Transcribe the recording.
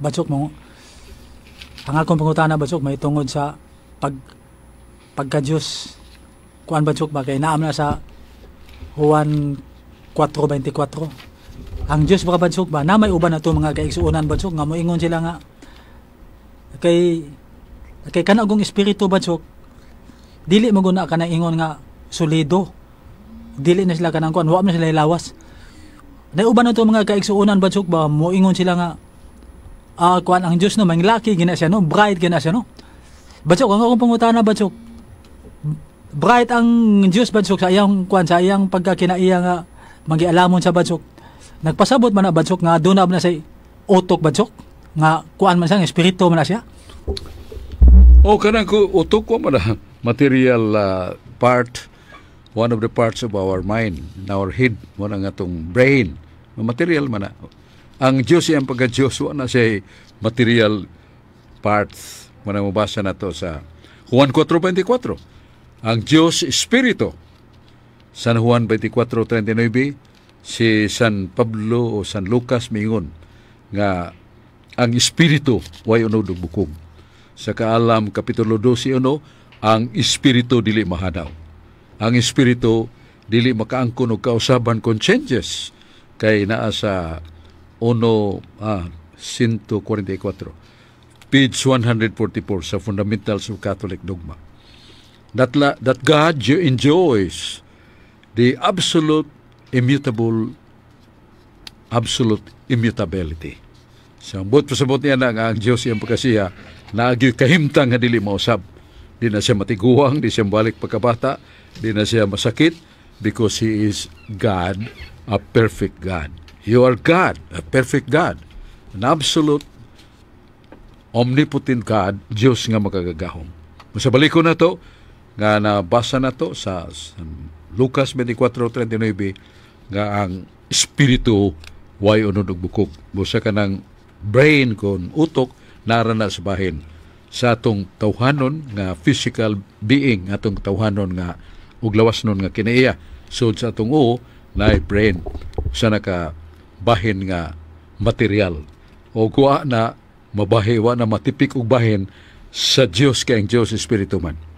batsok mo ang akong pangutana badsok may tungod sa pag pagka Dios kuan badsok ba kay naam na sa Juan 4:24 ang Dios ba badsok ba na may uban na mga kaigsuonan badsok nga moingon sila nga kay kay kana espiritu badsok dili mo guna na ingon nga solido dili na sila kanang kuan wa man sila lawas na uban na mga kaigsuonan badsok ba moingon sila nga uh, ah, kuan ang Dios no manglaki gina siya no bright gina siya no batsok ang akong pangutana bacok bright ang Dios bacok sa iyang kuan sa iyang pagkakinaiya nga ah, magialamon sa bacok nagpasabot man na bacok nga do na say utok bacok nga kuan man siya nga espiritu man siya oh kanang ko utok ko man material uh, part one of the parts of our mind our head mo na nga tong brain material man na ang Diyos ay ang pagka-Diyos, wala siya eh, material parts. Muna mabasa na to sa Juan 4.24. Ang Diyos Espiritu. San Juan 24.39, si San Pablo o San Lucas mingon nga ang Espiritu way uno dugbukog. Sa kaalam Kapitulo 12 uno, ang Espiritu dili mahanaw. Ang Espiritu dili makaangkon og kausaban changes kay naa sa 1, ah, 144, page 144 sa Fundamentals of Catholic Dogma. That, la, that God enjoys the absolute immutable absolute immutability. So, but pasabot niya na ang Diyos iyang pagkasiya, naagyoy kahimtang nga dili mausab. Di na siya matiguhang, di siya balik pagkabata, di na siya masakit, because He is God, a perfect God. You are God, a perfect God, an absolute, omnipotent God, Diyos nga makagagahom. Sa baliko na to, nga nabasa na to sa Lucas 24:39 nga ang espiritu way unod og bukog. Busa ka ng brain kon utok narana sa bahin sa atong tawhanon nga physical being atong tawhanon nga uglawas nun nga kinaiya. So sa atong oo, na brain sa naka bahin nga material o kuha na mabahiwa na matipik og bahin sa Dios kay ang Dios Espiritu man.